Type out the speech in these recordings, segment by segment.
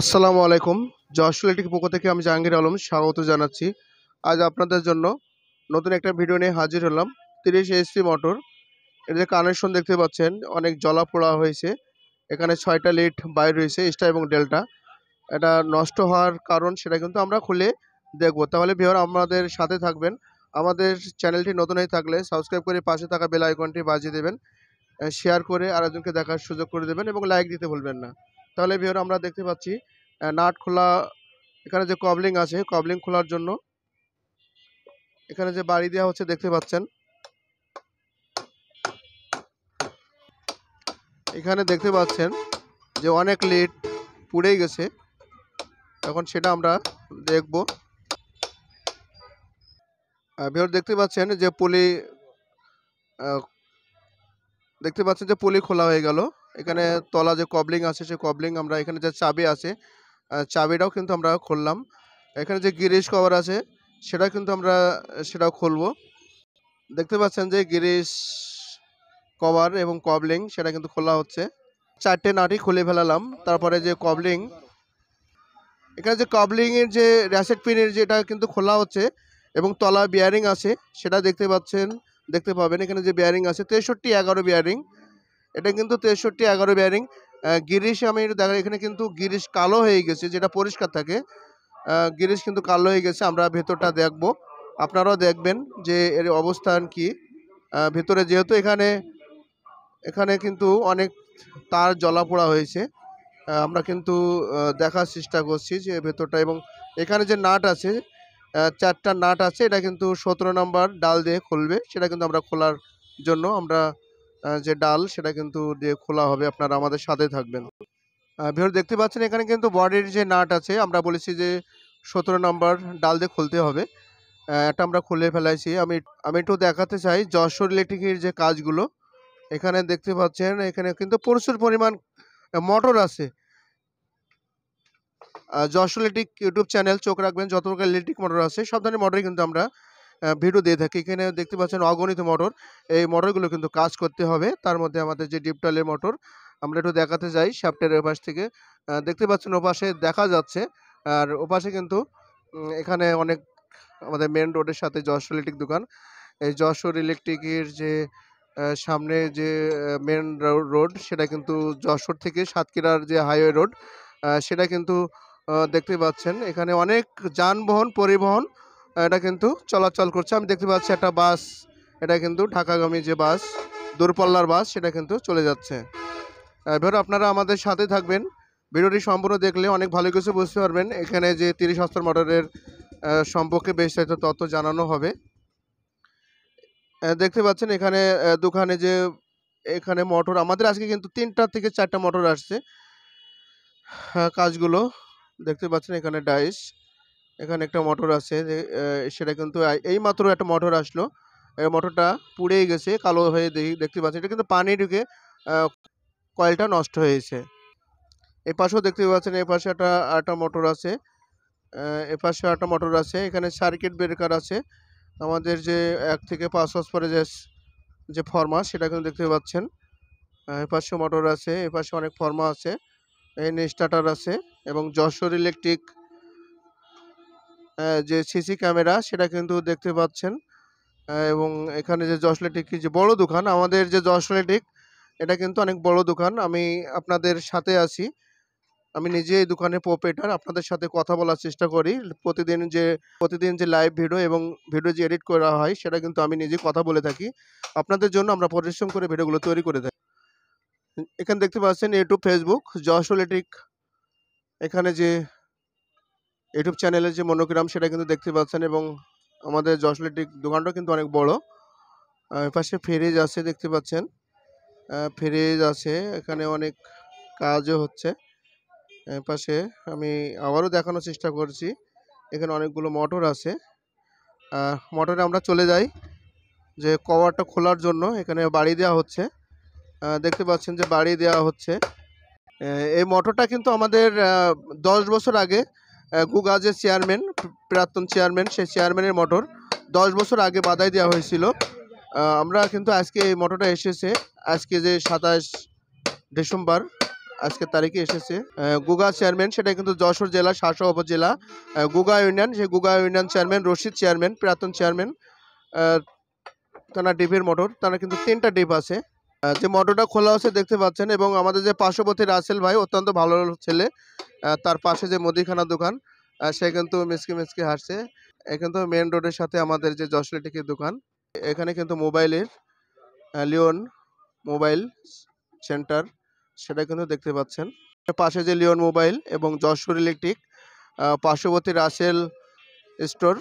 আসসালামু আলাইকুম জশলেটিক পক্ষ থেকে আমি জাহাঙ্গীর আলম স্বাগত জানাচ্ছি আজ আপনাদের জন্য নতুন একটা ভিডিও নিয়ে হাজির হলাম তিরিশ এসপি মোটর এর যে কানেকশন দেখতে পাচ্ছেন অনেক জলা পোড়া হয়েছে এখানে ছয়টা লিট বাইর রয়েছে স্টা এবং ডেল্টা এটা নষ্ট হওয়ার কারণ সেটা কিন্তু আমরা খুলে দেখব তাহলে ভিওর আমাদের সাথে থাকবেন আমাদের চ্যানেলটি নতুন হয়ে থাকলে সাবস্ক্রাইব করে পাশে থাকা বেল আইকনটি বাজিয়ে দেবেন শেয়ার করে আরেকজনকে দেখার সুযোগ করে দেবেন এবং লাইক দিতে ভুলবেন না তাহলে ভিওর আমরা দেখতে পাচ্ছি নাট খোলা এখানে যে কবলিং আছে কবলিং খোলার জন্য এখানে যে বাড়ি দেওয়া হচ্ছে দেখতে পাচ্ছেন এখানে দেখতে পাচ্ছেন যে অনেক লিড পুড়ে গেছে এখন সেটা আমরা দেখব ভিওর দেখতে পাচ্ছেন যে পুলি দেখতে পাচ্ছেন যে পুলি খোলা হয়ে গেল এখানে তলা যে কবলিং আছে সেই কবলিং আমরা এখানে যে চাবি আছে চাবিটাও কিন্তু আমরা খুললাম এখানে যে গিরিশ কভার আছে সেটা কিন্তু আমরা সেটাও খুলব দেখতে পাচ্ছেন যে গিরিশ কভার এবং কবলিং সেটা কিন্তু খোলা হচ্ছে চারটে নাটি খুলে ফেলালাম তারপরে যে কবলিং এখানে যে কবলিংয়ের যে র্যাসেট পিনের যেটা কিন্তু খোলা হচ্ছে এবং তলা বিয়ারিং আছে সেটা দেখতে পাচ্ছেন দেখতে পাবেন এখানে যে বিয়ারিং আছে তেষট্টি এগারো বিয়ারিং এটা কিন্তু তেষট্টি এগারো ব্যারিং গিরিশ আমি দেখা এখানে কিন্তু গিরিশ কালো হয়ে গেছে যেটা পরিষ্কার থাকে গিরিশ কিন্তু কালো হয়ে গেছে আমরা ভেতরটা দেখব আপনারাও দেখবেন যে এর অবস্থান কি ভেতরে যেহেতু এখানে এখানে কিন্তু অনেক তার জলা পোড়া হয়েছে আমরা কিন্তু দেখার চেষ্টা করছি যে ভেতরটা এবং এখানে যে নাট আছে চারটা নাট আছে এটা কিন্তু সতেরো নম্বর ডাল দিয়ে খুলবে সেটা কিন্তু আমরা খোলার জন্য আমরা যে ডাল সেটা কিন্তু দিয়ে খোলা হবে আপনারা আমাদের সাথে থাকবেন ভিওর দেখতে পাচ্ছেন এখানে কিন্তু বডির যে নাট আছে আমরা বলেছি যে সতেরো নম্বর ডাল দিয়ে খুলতে হবে এটা আমরা খুলে ফেলাইছি আমি আমি একটু দেখাতে চাই যশোর ইলেকট্রিকের যে কাজগুলো এখানে দেখতে পাচ্ছেন এখানে কিন্তু প্রচুর পরিমাণ মটর আছে যশোর ইলেকট্রিক ইউটিউব চ্যানেল চোখ রাখবেন যত প্রকার ইলেকট্রিক মটর আছে সব ধরনের মটরই কিন্তু আমরা ভিডিও দিয়ে থাকি এখানে দেখতে পাচ্ছেন অগণিত মোটর এই মোটরগুলো কিন্তু কাজ করতে হবে তার মধ্যে আমাদের যে ডিপটালের মোটর আমরা একটু দেখাতে যাই শ্যাপ্টের ওপাশ থেকে দেখতে পাচ্ছেন ওপাশে দেখা যাচ্ছে আর ওপাশে কিন্তু এখানে অনেক আমাদের মেন রোডের সাথে যশোর ইলেকট্রিক দোকান এই যশোর ইলেকট্রিকের যে সামনে যে মেন রোড সেটা কিন্তু যশোর থেকে সাতক্ষীরার যে হাইওয়ে রোড সেটা কিন্তু দেখতে পাচ্ছেন এখানে অনেক যানবাহন পরিবহন এটা কিন্তু চলাচল করছে আমি দেখতে পাচ্ছি একটা বাস এটা কিন্তু ঢাকাগামী যে বাস দূরপাল্লার বাস সেটা কিন্তু চলে যাচ্ছে এবার আপনারা আমাদের সাথে থাকবেন ভিডিওটি সম্পূর্ণ দেখলে অনেক ভালো কিছু বুঝতে পারবেন এখানে যে তিরিশ হস্তর মোটরের সম্পর্কে বিস্তারিত তথ্য জানানো হবে দেখতে পাচ্ছেন এখানে দোকানে যে এখানে মোটর আমাদের আজকে কিন্তু তিনটা থেকে চারটা মোটর আসছে কাজগুলো দেখতে পাচ্ছেন এখানে ডাইস এখানে একটা মোটর আছে যে সেটা কিন্তু এই মাত্র একটা মোটর আসলো এই মোটরটা পুড়েই গেছে কালো হয়ে দেখতে পাচ্ছি এটা কিন্তু পানি ঢুকে কয়েলটা নষ্ট হয়েছে এ পাশেও দেখতে পাচ্ছেন এ পাশে একটা একটা মোটর আছে এ পাশে একটা মোটর আছে এখানে সার্কিট ব্রেকার আছে আমাদের যে এক থেকে পাঁচ পরে যে যে ফর্মা সেটা কিন্তু দেখতে পাচ্ছেন এ পাশে মোটর আছে এ পাশে অনেক ফর্মা আছে এন স্টার্টার আছে এবং যশোর ইলেকট্রিক যে সিসি ক্যামেরা সেটা কিন্তু দেখতে পাচ্ছেন এবং এখানে যে জসলেটিক যে বড় দোকান আমাদের যে জসলেটিক এটা কিন্তু অনেক বড় দোকান আমি আপনাদের সাথে আছি আমি নিজে এই দোকানে প্রোপেটার আপনাদের সাথে কথা বলার চেষ্টা করি প্রতিদিন যে প্রতিদিন যে লাইভ ভিডিও এবং ভিডিও যে এডিট করা হয় সেটা কিন্তু আমি নিজে কথা বলে থাকি আপনাদের জন্য আমরা পরিশ্রম করে ভিডিওগুলো তৈরি করে থাকি এখানে দেখতে পাচ্ছেন ইউটিউব ফেসবুক জসলেটিক এখানে যে ইউটিউব চ্যানেলের যে মনোগ্রাম সেটা কিন্তু দেখতে পাচ্ছেন এবং আমাদের জসলেটিক দোকানটাও কিন্তু অনেক বড় পাশে ফেরেজ আছে দেখতে পাচ্ছেন ফেরেজ আছে এখানে অনেক কাজও হচ্ছে পাশে আমি আবারও দেখানোর চেষ্টা করছি এখানে অনেকগুলো মোটর আছে মোটরে আমরা চলে যাই যে কভারটা খোলার জন্য এখানে বাড়ি দেওয়া হচ্ছে দেখতে পাচ্ছেন যে বাড়ি দেওয়া হচ্ছে এই মোটরটা কিন্তু আমাদের দশ বছর আগে গুগা যে চেয়ারম্যান প্রাক্তন চেয়ারম্যান সেই চেয়ারম্যানের মোটর দশ বছর আগে বাধাই দেওয়া হয়েছিল আমরা কিন্তু আজকে এই মোটরটা এসেছে আজকে যে সাতাশ ডিসেম্বর আজকের তারিখে এসেছে গুগা চেয়ারম্যান সেটা কিন্তু যশোর জেলা শাসক উপজেলা গুগা ইউনিয়ন সেই Guga union chairman Rashid chairman প্রাক্তন চেয়ারম্যান তারা ডিপের মোটর তারা কিন্তু তিনটা ডিপ আছে যে মটোটা খোলা আছে দেখতে পাচ্ছেন এবং আমাদের যে পার্শ্ববর্তী রাসেল ভাই অত্যন্ত ভালো ছেলে তার পাশে যে মুদিখানা দোকান সে কিন্তু মিসকে মিসকে হাসছে এখান তো মেন রোডের সাথে আমাদের যে জশলেটিকের দোকান এখানে কিন্তু মোবাইলের লিওন মোবাইল সেন্টার সেটা কিন্তু দেখতে পাচ্ছেন পাশে যে লিওন মোবাইল এবং যশোর ইলেকট্রিক পার্শ্ববর্তী রাসেল স্টোর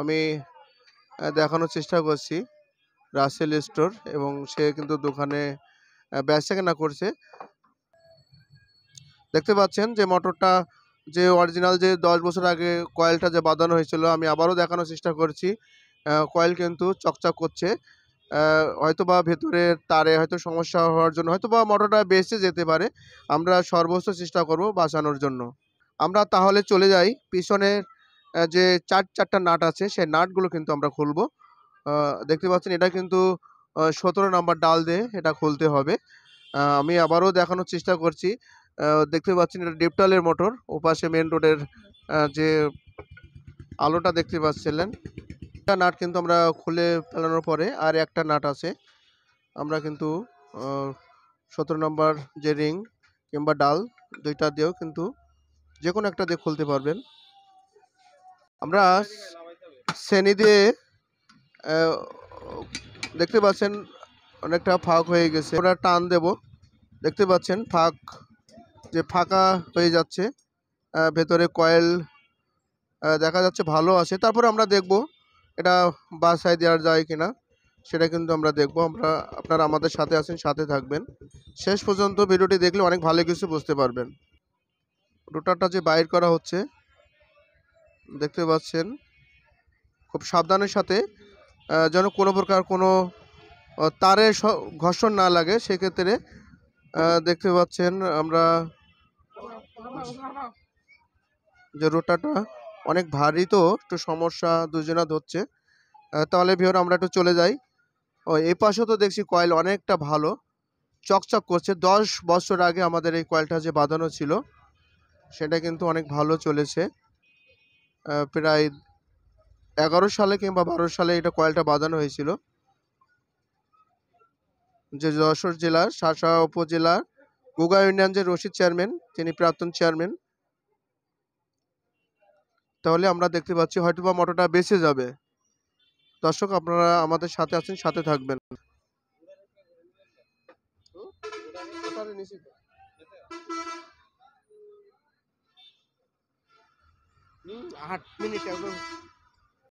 আমি দেখানোর চেষ্টা করছি রাসেল স্টোর এবং সে কিন্তু দোকানে ব্যবসা কেনা করছে দেখতে পাচ্ছেন যে মোটরটা যে অরিজিনাল যে দশ বছর আগে কয়েলটা যে বাঁধানো হয়েছিল আমি আবারও দেখানোর চেষ্টা করছি কয়েল কিন্তু চকচক করছে হয়তোবা ভেতরে তারে হয়তো সমস্যা হওয়ার জন্য হয়তোবা মোটরটা বেঁচে যেতে পারে আমরা সর্বস্ব চেষ্টা করব বাঁচানোর জন্য আমরা তাহলে চলে যাই পিছনের যে চার চারটা নাট আছে সেই নাটগুলো কিন্তু আমরা খুলবো দেখতে পাচ্ছেন এটা কিন্তু সতেরো নাম্বার ডাল দিয়ে এটা খুলতে হবে আমি আবারও দেখানোর চেষ্টা করছি দেখতে পাচ্ছেন এটা ডিপটালের মোটর ওপাশে মেন রোডের যে আলোটা দেখতে পাচ্ছিলেন একটা নাট কিন্তু আমরা খুলে ফেলানোর পরে আর একটা নাট আছে আমরা কিন্তু সতেরো নম্বর যে রিং কিংবা ডাল দুইটা দিয়েও কিন্তু যে কোনো একটা দিয়ে খুলতে পারবেন আমরা শ্রেণী দিয়ে দেখতে পাচ্ছেন অনেকটা ফাঁক হয়ে গেছে ওটা টান দেব দেখতে পাচ্ছেন ফাঁক যে ফাঁকা হয়ে যাচ্ছে ভেতরে কয়েল দেখা যাচ্ছে ভালো আছে তারপর আমরা দেখব এটা বাসায় দেওয়া যায় কিনা সেটা কিন্তু আমরা দেখব আমরা আপনারা আমাদের সাথে আছেন সাথে থাকবেন শেষ পর্যন্ত ভিডিওটি দেখলে অনেক ভালো কিছু বুঝতে পারবেন রোটারটা যে বাইর করা হচ্ছে দেখতে পাচ্ছেন খুব সাবধানের সাথে যেন কোনো প্রকার কোনো তারে ঘর্ষণ না লাগে সেক্ষেত্রে দেখতে পাচ্ছেন আমরা যে রোটাটা অনেক ভারী তো একটু সমস্যা দুজনা ধরছে তাহলে ভিওর আমরা একটু চলে যাই ও এই পাশে তো দেখছি কয়েল অনেকটা ভালো চকচক করছে দশ বছর আগে আমাদের এই কয়েলটা যে বাঁধানো ছিল সেটা কিন্তু অনেক ভালো চলেছে প্রায় এগারো সালে কিংবা বারো সালে এটা কয়েলটা বাঁধানো হয়েছিল যে যশোর জেলার শাসা উপজেলার গুগা ইউনিয়ন যে রশিদ চেয়ারম্যান তিনি প্রাক্তন চেয়ারম্যান তাহলে আমরা দেখতে পাচ্ছি হয়তো বা মোটরটা বেঁচে যাবে দর্শক আপনারা আমাদের সাথে আছেন সাথে থাকবেন আট মিনিট